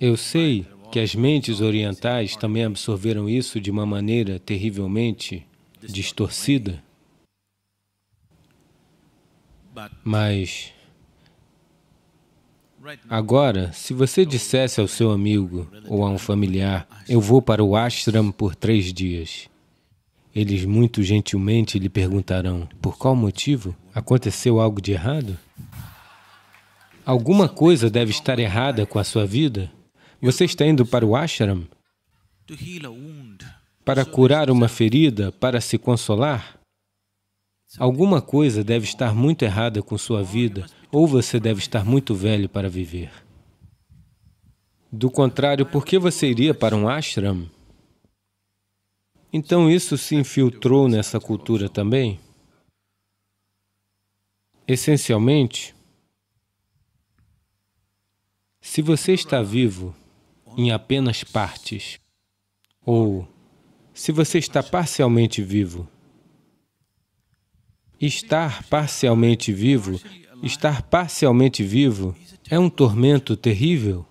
Eu sei que as mentes orientais também absorveram isso de uma maneira terrivelmente distorcida, mas Agora, se você dissesse ao seu amigo ou a um familiar, eu vou para o ashram por três dias, eles muito gentilmente lhe perguntarão, por qual motivo? Aconteceu algo de errado? Alguma coisa deve estar errada com a sua vida? Você está indo para o ashram para curar uma ferida, para se consolar? Alguma coisa deve estar muito errada com sua vida, ou você deve estar muito velho para viver. Do contrário, por que você iria para um ashram? Então isso se infiltrou nessa cultura também? Essencialmente, se você está vivo em apenas partes, ou se você está parcialmente vivo, estar parcialmente vivo Estar parcialmente vivo é um tormento terrível.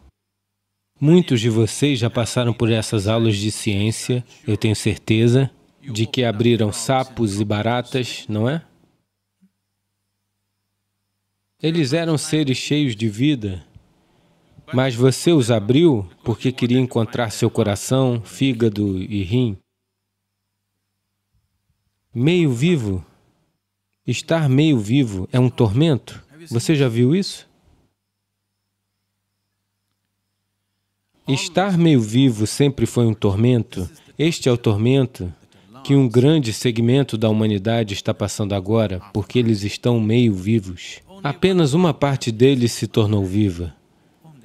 Muitos de vocês já passaram por essas aulas de ciência, eu tenho certeza, de que abriram sapos e baratas, não é? Eles eram seres cheios de vida, mas você os abriu porque queria encontrar seu coração, fígado e rim. Meio vivo, Estar meio vivo é um tormento? Você já viu isso? Estar meio vivo sempre foi um tormento. Este é o tormento que um grande segmento da humanidade está passando agora, porque eles estão meio vivos. Apenas uma parte deles se tornou viva.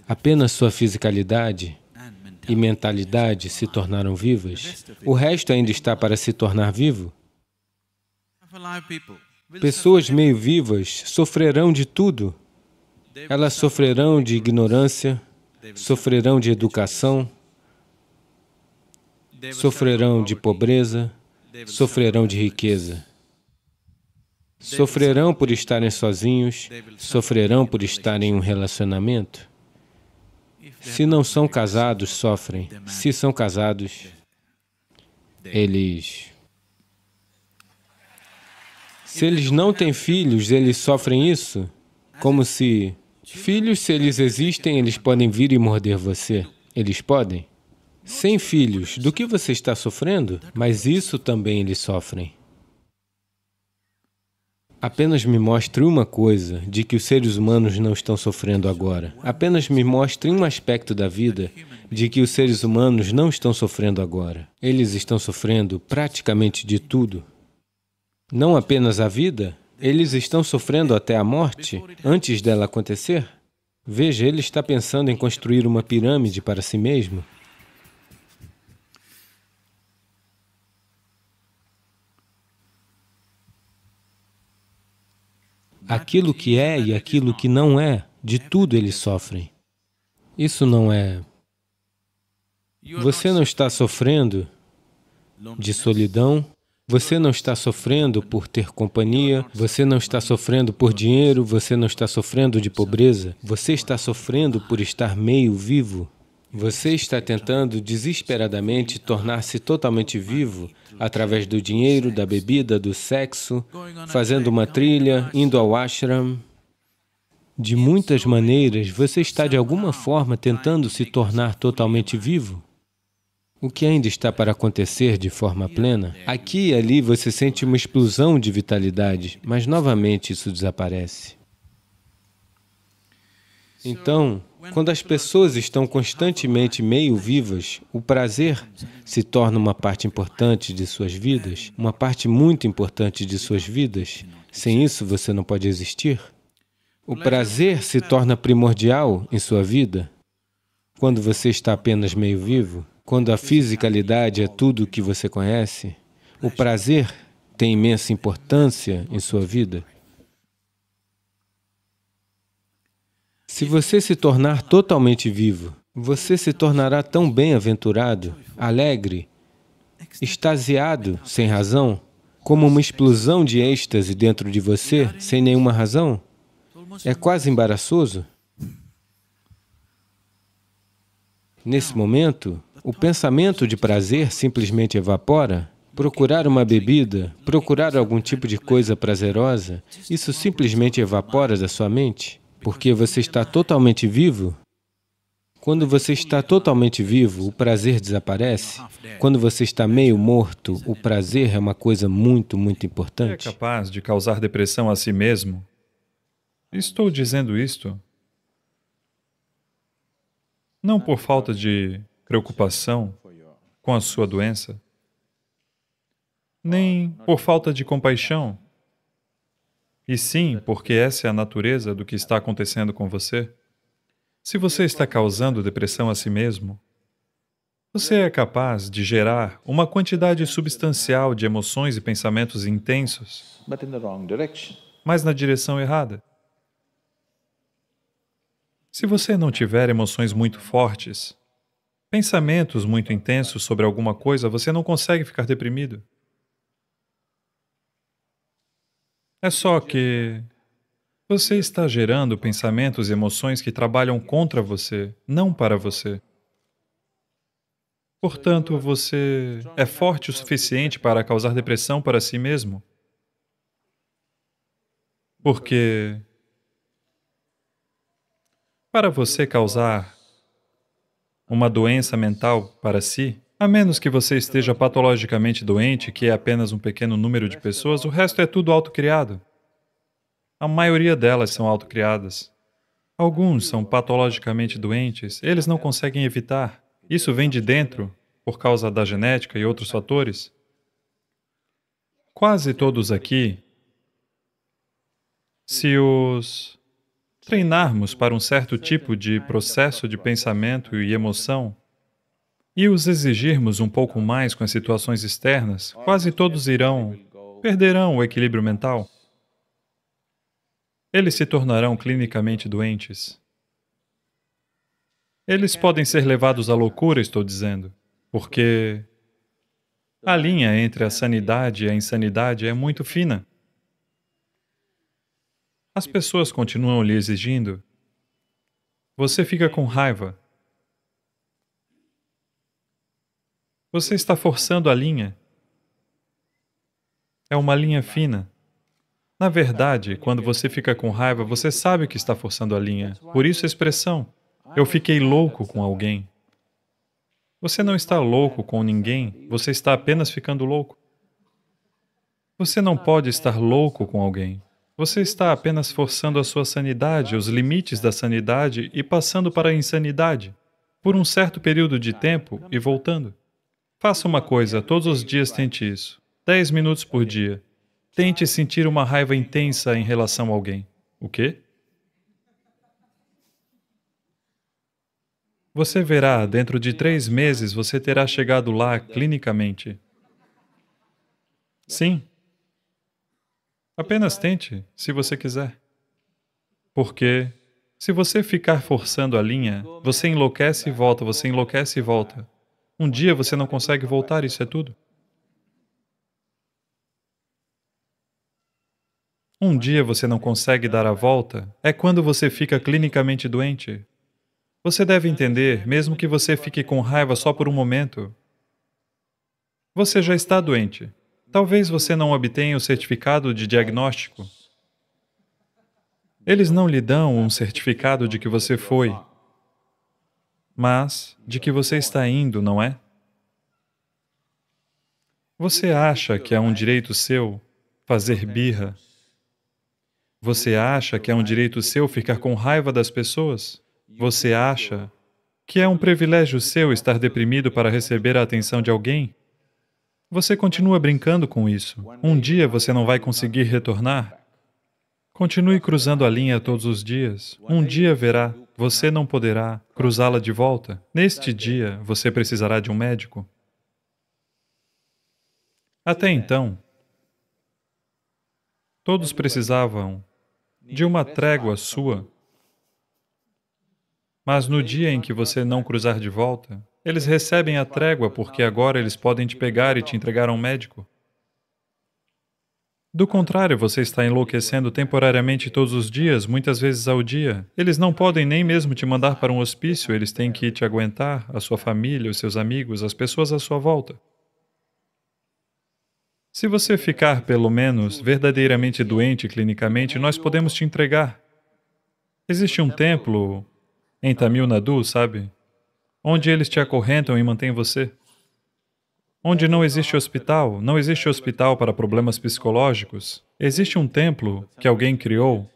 Apenas sua fisicalidade e mentalidade se tornaram vivas. O resto ainda está para se tornar vivo. Pessoas meio vivas sofrerão de tudo. Elas sofrerão de ignorância, sofrerão de educação, sofrerão de pobreza, sofrerão de riqueza. Sofrerão por estarem sozinhos, sofrerão por estarem em um relacionamento. Se não são casados, sofrem. Se são casados, eles se eles não têm filhos, eles sofrem isso? Como se... Filhos, se eles existem, eles podem vir e morder você. Eles podem. Sem filhos, do que você está sofrendo? Mas isso também eles sofrem. Apenas me mostre uma coisa de que os seres humanos não estão sofrendo agora. Apenas me mostre um aspecto da vida de que os seres humanos não estão sofrendo agora. Eles estão sofrendo praticamente de tudo não apenas a vida, eles estão sofrendo até a morte, antes dela acontecer. Veja, ele está pensando em construir uma pirâmide para si mesmo. Aquilo que é e aquilo que não é, de tudo eles sofrem. Isso não é... Você não está sofrendo de solidão, você não está sofrendo por ter companhia, você não está sofrendo por dinheiro, você não está sofrendo de pobreza, você está sofrendo por estar meio vivo. Você está tentando desesperadamente tornar-se totalmente vivo através do dinheiro, da bebida, do sexo, fazendo uma trilha, indo ao ashram. De muitas maneiras, você está de alguma forma tentando se tornar totalmente vivo. O que ainda está para acontecer de forma plena? Aqui e ali você sente uma explosão de vitalidade, mas novamente isso desaparece. Então, quando as pessoas estão constantemente meio vivas, o prazer se torna uma parte importante de suas vidas, uma parte muito importante de suas vidas. Sem isso, você não pode existir. O prazer se torna primordial em sua vida quando você está apenas meio vivo. Quando a fisicalidade é tudo o que você conhece, o prazer tem imensa importância em sua vida. Se você se tornar totalmente vivo, você se tornará tão bem-aventurado, alegre, extasiado sem razão, como uma explosão de êxtase dentro de você sem nenhuma razão. É quase embaraçoso. Nesse momento, o pensamento de prazer simplesmente evapora? Procurar uma bebida, procurar algum tipo de coisa prazerosa, isso simplesmente evapora da sua mente? Porque você está totalmente vivo? Quando você está totalmente vivo, o prazer desaparece. Quando você está meio morto, o prazer é uma coisa muito, muito é importante. É capaz de causar depressão a si mesmo? Estou dizendo isto não por falta de preocupação com a sua doença, nem por falta de compaixão, e sim porque essa é a natureza do que está acontecendo com você. Se você está causando depressão a si mesmo, você é capaz de gerar uma quantidade substancial de emoções e pensamentos intensos, mas na direção errada. Se você não tiver emoções muito fortes, pensamentos muito intensos sobre alguma coisa, você não consegue ficar deprimido. É só que você está gerando pensamentos e emoções que trabalham contra você, não para você. Portanto, você é forte o suficiente para causar depressão para si mesmo. Porque para você causar uma doença mental para si, a menos que você esteja patologicamente doente, que é apenas um pequeno número de pessoas, o resto é tudo autocriado. A maioria delas são autocriadas. Alguns são patologicamente doentes, eles não conseguem evitar. Isso vem de dentro, por causa da genética e outros fatores. Quase todos aqui, se os treinarmos para um certo tipo de processo de pensamento e emoção e os exigirmos um pouco mais com as situações externas, quase todos irão, perderão o equilíbrio mental. Eles se tornarão clinicamente doentes. Eles podem ser levados à loucura, estou dizendo, porque a linha entre a sanidade e a insanidade é muito fina as pessoas continuam lhe exigindo, você fica com raiva. Você está forçando a linha. É uma linha fina. Na verdade, quando você fica com raiva, você sabe que está forçando a linha. Por isso a expressão, eu fiquei louco com alguém. Você não está louco com ninguém, você está apenas ficando louco. Você não pode estar louco com alguém. Você está apenas forçando a sua sanidade, os limites da sanidade e passando para a insanidade, por um certo período de tempo e voltando. Faça uma coisa, todos os dias tente isso. Dez minutos por dia. Tente sentir uma raiva intensa em relação a alguém. O quê? Você verá, dentro de três meses você terá chegado lá clinicamente. Sim, Apenas tente, se você quiser. Porque se você ficar forçando a linha, você enlouquece e volta, você enlouquece e volta. Um dia você não consegue voltar, isso é tudo. Um dia você não consegue dar a volta, é quando você fica clinicamente doente. Você deve entender, mesmo que você fique com raiva só por um momento, você já está doente. Talvez você não obtenha o certificado de diagnóstico. Eles não lhe dão um certificado de que você foi, mas de que você está indo, não é? Você acha que é um direito seu fazer birra? Você acha que é um direito seu ficar com raiva das pessoas? Você acha que é um privilégio seu estar deprimido para receber a atenção de alguém? Você continua brincando com isso. Um dia você não vai conseguir retornar. Continue cruzando a linha todos os dias. Um dia verá, você não poderá cruzá-la de volta. Neste dia, você precisará de um médico. Até então, todos precisavam de uma trégua sua. Mas no dia em que você não cruzar de volta, eles recebem a trégua porque agora eles podem te pegar e te entregar a um médico. Do contrário, você está enlouquecendo temporariamente todos os dias, muitas vezes ao dia. Eles não podem nem mesmo te mandar para um hospício, eles têm que te aguentar, a sua família, os seus amigos, as pessoas à sua volta. Se você ficar, pelo menos, verdadeiramente doente clinicamente, nós podemos te entregar. Existe um templo em Tamil Nadu, sabe? onde eles te acorrentam e mantêm você. Onde não existe hospital, não existe hospital para problemas psicológicos, existe um templo que alguém criou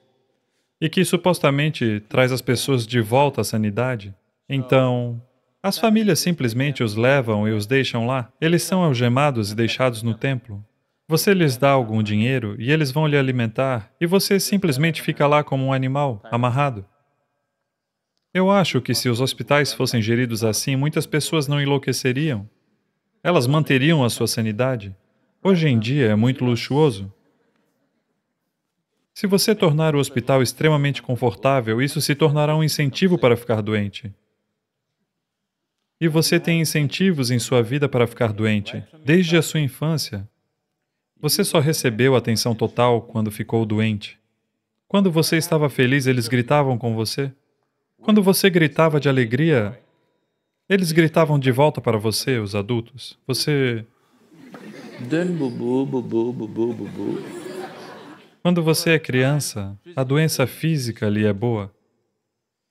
e que supostamente traz as pessoas de volta à sanidade. Então, as famílias simplesmente os levam e os deixam lá. Eles são algemados e deixados no templo. Você lhes dá algum dinheiro e eles vão lhe alimentar, e você simplesmente fica lá como um animal, amarrado. Eu acho que se os hospitais fossem geridos assim, muitas pessoas não enlouqueceriam. Elas manteriam a sua sanidade. Hoje em dia é muito luxuoso. Se você tornar o hospital extremamente confortável, isso se tornará um incentivo para ficar doente. E você tem incentivos em sua vida para ficar doente, desde a sua infância. Você só recebeu atenção total quando ficou doente. Quando você estava feliz, eles gritavam com você. Quando você gritava de alegria, eles gritavam de volta para você, os adultos. Você. bubu, bubu, bubu, bubu. Quando você é criança, a doença física lhe é boa.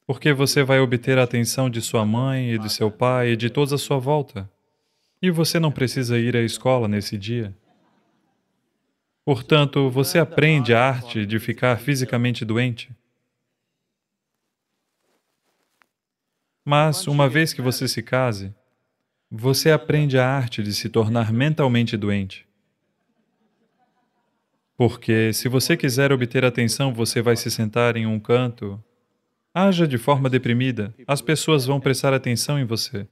Porque você vai obter a atenção de sua mãe e de seu pai e de todos à sua volta. E você não precisa ir à escola nesse dia. Portanto, você aprende a arte de ficar fisicamente doente. Mas, uma vez que você se case, você aprende a arte de se tornar mentalmente doente. Porque, se você quiser obter atenção, você vai se sentar em um canto. Haja de forma deprimida, as pessoas vão prestar atenção em você.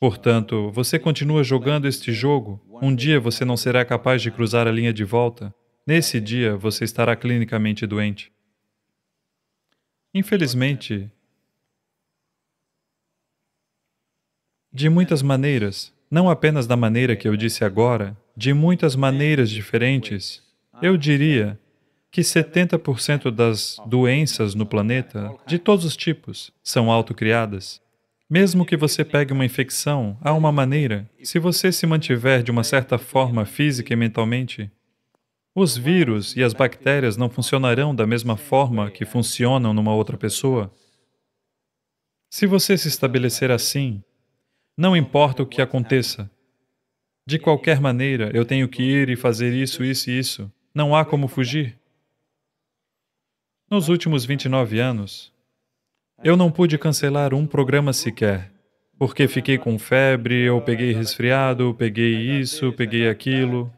Portanto, você continua jogando este jogo, um dia você não será capaz de cruzar a linha de volta, nesse dia você estará clinicamente doente. Infelizmente, de muitas maneiras, não apenas da maneira que eu disse agora, de muitas maneiras diferentes, eu diria que 70% das doenças no planeta, de todos os tipos, são autocriadas. Mesmo que você pegue uma infecção, há uma maneira, se você se mantiver de uma certa forma física e mentalmente, os vírus e as bactérias não funcionarão da mesma forma que funcionam numa outra pessoa. Se você se estabelecer assim, não importa o que aconteça, de qualquer maneira, eu tenho que ir e fazer isso, isso e isso. Não há como fugir. Nos últimos 29 anos, eu não pude cancelar um programa sequer, porque fiquei com febre, ou peguei resfriado, peguei isso, peguei aquilo.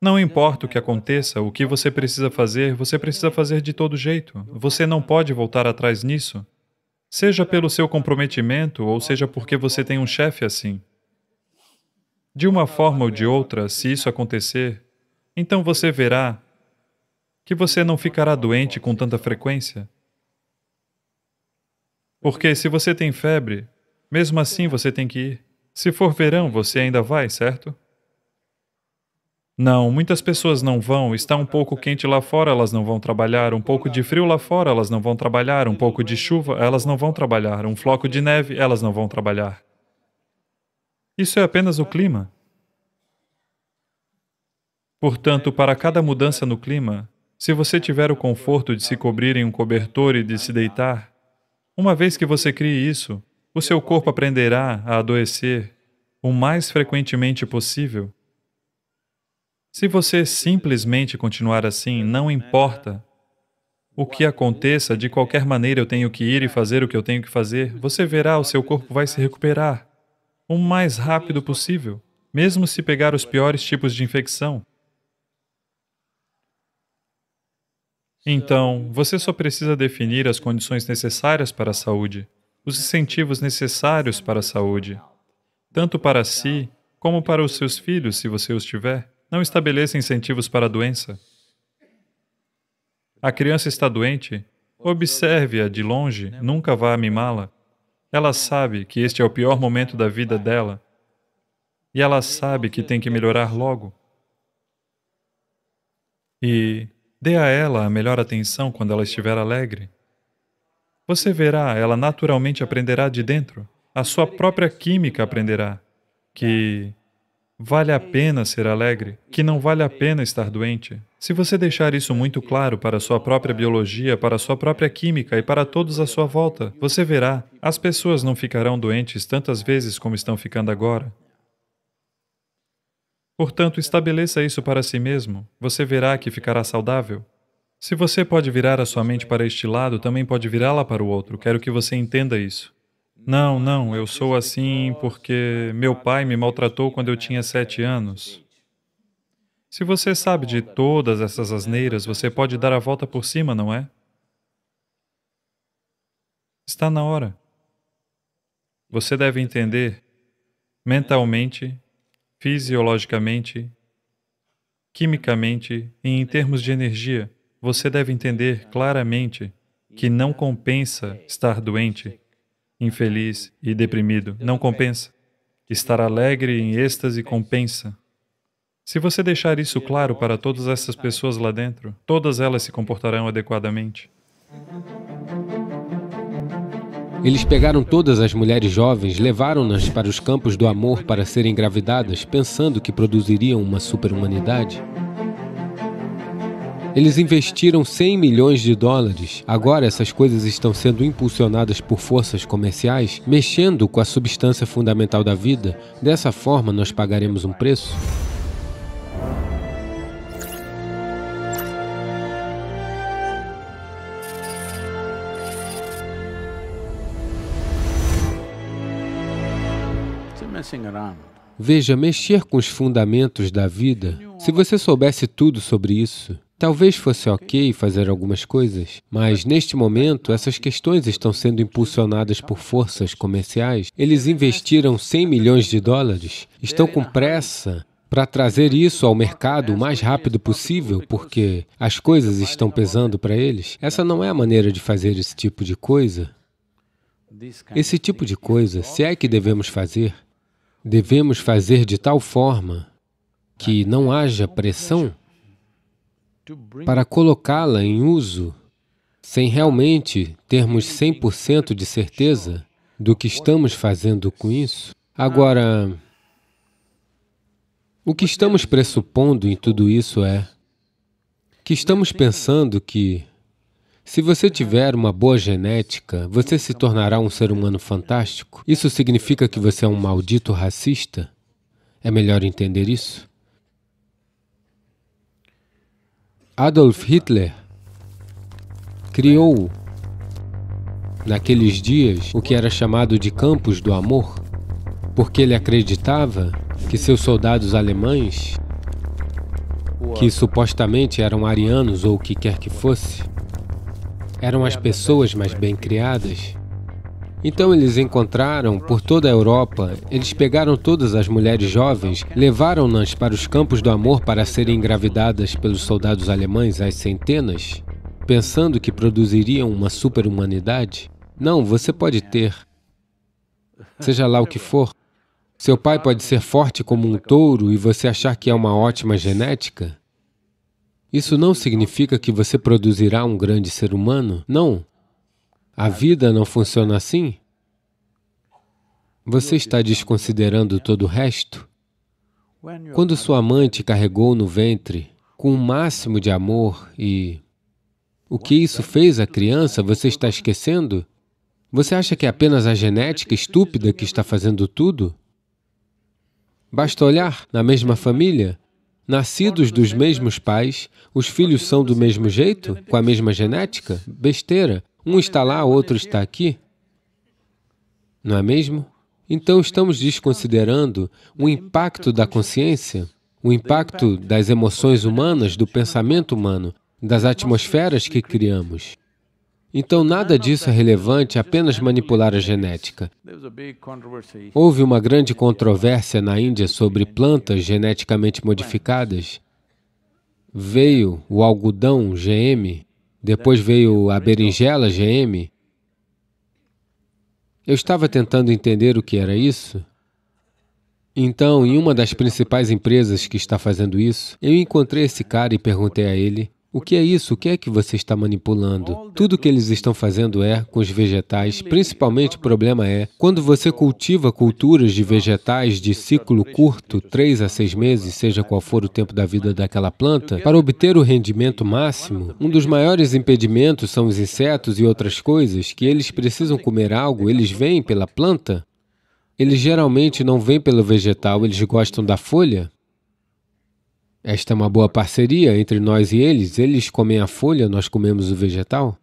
Não importa o que aconteça, o que você precisa fazer, você precisa fazer de todo jeito. Você não pode voltar atrás nisso. Seja pelo seu comprometimento ou seja porque você tem um chefe assim. De uma forma ou de outra, se isso acontecer, então você verá que você não ficará doente com tanta frequência. Porque se você tem febre, mesmo assim você tem que ir. Se for verão, você ainda vai, certo? Não, muitas pessoas não vão. Está um pouco quente lá fora, elas não vão trabalhar. Um pouco de frio lá fora, elas não vão trabalhar. Um pouco de chuva, elas não vão trabalhar. Um floco de neve, elas não vão trabalhar. Isso é apenas o clima. Portanto, para cada mudança no clima, se você tiver o conforto de se cobrir em um cobertor e de se deitar, uma vez que você crie isso, o seu corpo aprenderá a adoecer o mais frequentemente possível se você simplesmente continuar assim, não importa o que aconteça, de qualquer maneira eu tenho que ir e fazer o que eu tenho que fazer, você verá o seu corpo vai se recuperar o mais rápido possível, mesmo se pegar os piores tipos de infecção. Então, você só precisa definir as condições necessárias para a saúde, os incentivos necessários para a saúde, tanto para si como para os seus filhos, se você os tiver não estabeleça incentivos para a doença. A criança está doente, observe-a de longe, nunca vá mimá-la. Ela sabe que este é o pior momento da vida dela e ela sabe que tem que melhorar logo. E dê a ela a melhor atenção quando ela estiver alegre. Você verá, ela naturalmente aprenderá de dentro, a sua própria química aprenderá que Vale a é pena ser alegre? Que não vale a pena estar doente? Se você deixar isso muito claro para sua própria biologia, para sua própria química e para todos à sua volta, você verá, as pessoas não ficarão doentes tantas vezes como estão ficando agora. Portanto, estabeleça isso para si mesmo, você verá que ficará saudável. Se você pode virar a sua mente para este lado, também pode virá-la para o outro, quero que você entenda isso. Não, não, eu sou assim porque meu pai me maltratou quando eu tinha sete anos. Se você sabe de todas essas asneiras, você pode dar a volta por cima, não é? Está na hora. Você deve entender, mentalmente, fisiologicamente, quimicamente e em termos de energia, você deve entender claramente que não compensa estar doente, infeliz e deprimido, não compensa. Estar alegre em êxtase compensa. Se você deixar isso claro para todas essas pessoas lá dentro, todas elas se comportarão adequadamente. Eles pegaram todas as mulheres jovens, levaram-nas para os campos do amor para serem engravidadas, pensando que produziriam uma super-humanidade. Eles investiram 100 milhões de dólares. Agora, essas coisas estão sendo impulsionadas por forças comerciais, mexendo com a substância fundamental da vida. Dessa forma, nós pagaremos um preço? É Veja, mexer com os fundamentos da vida. Se você soubesse tudo sobre isso, Talvez fosse ok fazer algumas coisas, mas neste momento essas questões estão sendo impulsionadas por forças comerciais. Eles investiram 100 milhões de dólares, estão com pressa para trazer isso ao mercado o mais rápido possível, porque as coisas estão pesando para eles. Essa não é a maneira de fazer esse tipo de coisa. Esse tipo de coisa, se é que devemos fazer, devemos fazer de tal forma que não haja pressão para colocá-la em uso sem realmente termos 100% de certeza do que estamos fazendo com isso. Agora, o que estamos pressupondo em tudo isso é que estamos pensando que se você tiver uma boa genética, você se tornará um ser humano fantástico. Isso significa que você é um maldito racista? É melhor entender isso? Adolf Hitler criou, naqueles dias, o que era chamado de Campos do Amor, porque ele acreditava que seus soldados alemães, que supostamente eram arianos ou o que quer que fosse, eram as pessoas mais bem criadas, então eles encontraram por toda a Europa, eles pegaram todas as mulheres jovens, levaram-nas para os campos do amor para serem engravidadas pelos soldados alemães às centenas, pensando que produziriam uma super-humanidade? Não, você pode ter. Seja lá o que for. Seu pai pode ser forte como um touro e você achar que é uma ótima genética? Isso não significa que você produzirá um grande ser humano, não. A vida não funciona assim? Você está desconsiderando todo o resto? Quando sua mãe te carregou no ventre com o um máximo de amor e... O que isso fez à criança, você está esquecendo? Você acha que é apenas a genética estúpida que está fazendo tudo? Basta olhar na mesma família, Nascidos dos mesmos pais, os filhos são do mesmo jeito? Com a mesma genética? Besteira. Um está lá, outro está aqui. Não é mesmo? Então estamos desconsiderando o impacto da consciência, o impacto das emoções humanas, do pensamento humano, das atmosferas que criamos. Então, nada disso é relevante apenas manipular a genética. Houve uma grande controvérsia na Índia sobre plantas geneticamente modificadas. Veio o algodão GM depois né? veio a é berinjela GM. Eu estava tentando entender o que era isso. Então, em uma das principais empresas que está fazendo isso, eu encontrei esse cara e perguntei a ele o que é isso? O que é que você está manipulando? Tudo que eles estão fazendo é, com os vegetais, principalmente o problema é, quando você cultiva culturas de vegetais de ciclo curto, três a seis meses, seja qual for o tempo da vida daquela planta, para obter o rendimento máximo, um dos maiores impedimentos são os insetos e outras coisas que eles precisam comer algo, eles vêm pela planta. Eles geralmente não vêm pelo vegetal, eles gostam da folha. Esta é uma boa parceria entre nós e eles. Eles comem a folha, nós comemos o vegetal.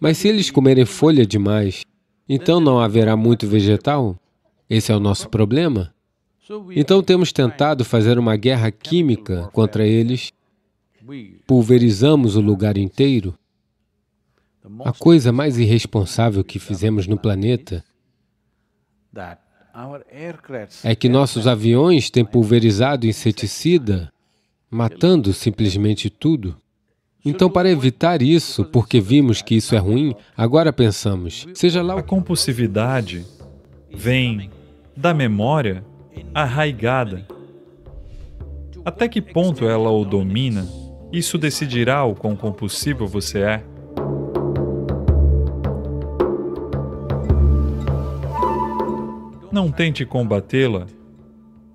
Mas se eles comerem folha demais, então não haverá muito vegetal? Esse é o nosso problema. Então temos tentado fazer uma guerra química contra eles, pulverizamos o lugar inteiro. A coisa mais irresponsável que fizemos no planeta é que nossos aviões têm pulverizado inseticida matando simplesmente tudo? Então, para evitar isso, porque vimos que isso é ruim, agora pensamos, seja lá o... A compulsividade vem da memória arraigada. Até que ponto ela o domina? Isso decidirá o quão compulsivo você é. Não tente combatê-la.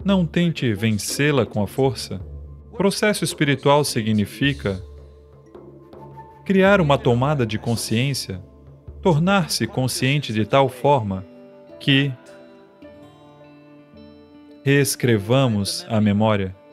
Não tente vencê-la com a força. Processo espiritual significa criar uma tomada de consciência, tornar-se consciente de tal forma que reescrevamos a memória.